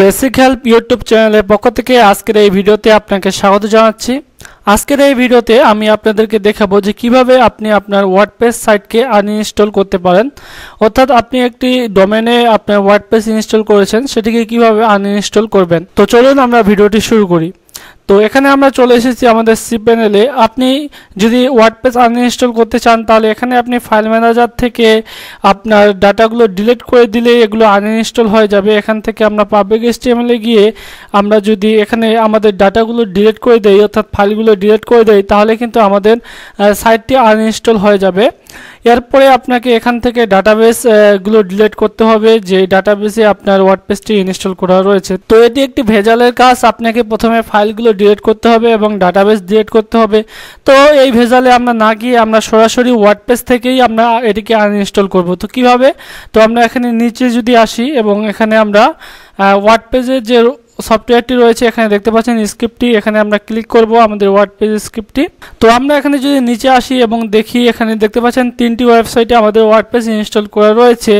basic help YouTube চ্যানেলের পক্ষ থেকে আজকের এই ভিডিওতে আপনাকে স্বাগত জানাচ্ছি আজকের এই ভিডিওতে আমি আপনাদেরকে দেখাবো যে কিভাবে আপনি আপনার ওয়ার্ডপ্রেস সাইটকে আনইনস্টল করতে পারেন অর্থাৎ আপনি একটি ডোমেনে আপনার ওয়ার্ডপ্রেস ইনস্টল করেছেন সেটিকে কিভাবে আনইনস্টল করবেন তো চলুন আমরা ভিডিওটি শুরু করি তো এখানে আমরা চলে এসেছি আমাদের সি প্যানেলে আপনি যদি ওয়ার্ডপ্রেস আনইনস্টল করতে চান তাহলে এখানে আপনি ফাইল ম্যানেজার থেকে আপনার ডাটাগুলো ডিলিট করে দিলে এগুলো আনইনস্টল হয়ে যাবে এখান থেকে আমরা পাবলিক এস্টিএমএলে গিয়ে আমরা যদি এখানে আমাদের ডাটাগুলো ডিলিট করে দেই অর্থাৎ ফাইলগুলো ডিলিট করে দেই তাহলে কিন্তু আমাদের সাইটটি আনইনস্টল হয়ে যাবে এরপরে আপনাকে এখান থেকে ডাটাবেসগুলো ডিলেট করতে হবে যে ডাটাবেসে আপনার ওয়ার্ডপেজটি ইনস্টল করা রয়েছে তো এটি একটি ভেজালের কাজ আপনাকে প্রথমে ফাইলগুলো ডিলেট করতে হবে এবং ডাটাবেস ডিলেট করতে হবে তো এই ভেজালে আমরা না গিয়ে আমরা সরাসরি ওয়ার্ডপেস থেকেই আমরা এটিকে আনইনস্টল করব তো কিভাবে তো আমরা এখানে নিচে যদি আসি এবং এখানে আমরা ওয়ার্ডপেজের যে সফটওয়্যারটি রয়েছে এখানে দেখতে পাচ্ছেন স্ক্রিপ্টটি এখানে আমরা ক্লিক করব আমাদের ওয়ার্ড পেজ স্ক্রিপ্টটি তো আমরা এখানে যদি নিচে আসি এবং দেখি এখানে দেখতে পাচ্ছেন তিনটি ওয়েবসাইটে আমাদের ওয়ার্ড পেজ ইনস্টল করা রয়েছে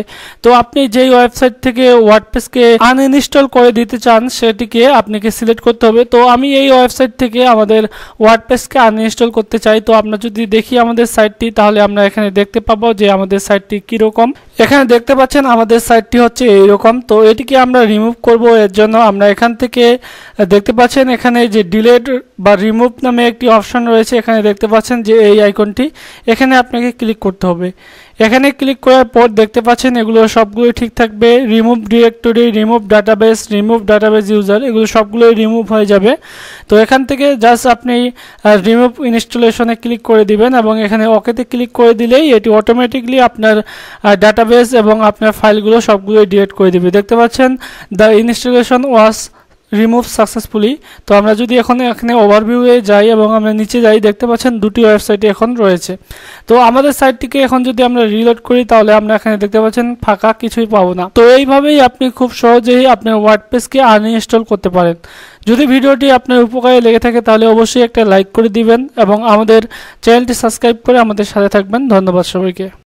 তো আপনি যেই ওয়েবসাইট থেকে ওয়ার্ড পেজকে আনইনস্টল করে দিতে চান সেটিকে আপনাকে সিলেক্ট করতে হবে তো আমি এই ওয়েবসাইট থেকে আমাদের ওয়ার্ড পেজকে আনইনস্টল করতে চাই তো আমরা যদি দেখি আমাদের সাইটটি তাহলে আমরা এখানে দেখতে পাবো যে আমাদের সাইটটি কীরকম এখানে দেখতে পাচ্ছেন আমাদের সাইটটি হচ্ছে এইরকম তো এটিকে আমরা রিমুভ করব এর জন্য আমরা এখান থেকে দেখতে পাচ্ছেন এখানে যে ডিলেট বা রিমুভ নামে একটি অপশন রয়েছে এখানে দেখতে পাচ্ছেন যে এই আইকনটি এখানে আপনাকে ক্লিক করতে হবে এখানে ক্লিক করার পর দেখতে পাচ্ছেন এগুলো সবগুলো ঠিক থাকবে remove directory remove database remove database user এগুলো সবগুলোই রিমুভ হয়ে যাবে তো এখান থেকে জাস্ট আপনি রিমুভ ইনস্টলেশনে ক্লিক করে দিবেন এবং এখানে ওকেতে ক্লিক করে দিলেই এটি অটোমেটিকলি আপনার ডাটা ডাটাবেস এবং আপনার ফাইলগুলো সবগুলোই ডিলিট করে দেবে দেখতে পাচ্ছেন the installation was remove successfully তো আমরা যদি এখন এখানে ওভারভিউয়ে যাই এবং আমরা নিচে যাই দেখতে পাচ্ছেন দুটি ওয়েবসাইটে এখন রয়েছে তো আমাদের সাইটটিকে এখন যদি আমরা রিলোড করি তাহলে আমরা এখানে দেখতে পাচ্ছেন ফাঁকা কিছুই পাবো না তো এইভাবেই আপনি খুব সহজেই আপনার ওয়ার্ড পেজকে আনইনস্টল করতে পারেন যদি ভিডিওটি আপনার উপকারে লেগে থাকে তাহলে অবশ্যই একটা লাইক করে দিবেন এবং আমাদের চ্যানেলটি সাবস্ক্রাইব করে আমাদের সাথে থাকবেন ধন্যবাদ সবাইকে